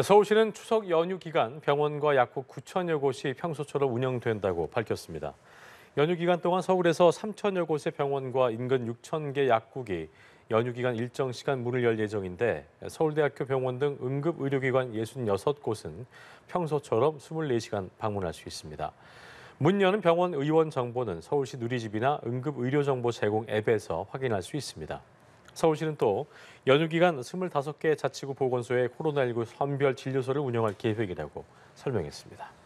서울시는 추석 연휴 기간 병원과 약국 9천여 곳이 평소처럼 운영된다고 밝혔습니다. 연휴 기간 동안 서울에서 3천여 곳의 병원과 인근 6천 개 약국이 연휴 기간 일정 시간 문을 열 예정인데 서울대학교 병원 등 응급 의료기관 66곳은 평소처럼 24시간 방문할 수 있습니다. 문 여는 병원 의원 정보는 서울시 누리집이나 응급 의료 정보 제공 앱에서 확인할 수 있습니다. 서울시는 또 연휴 기간 25개 자치구 보건소에 코로나19 선별 진료소를 운영할 계획이라고 설명했습니다.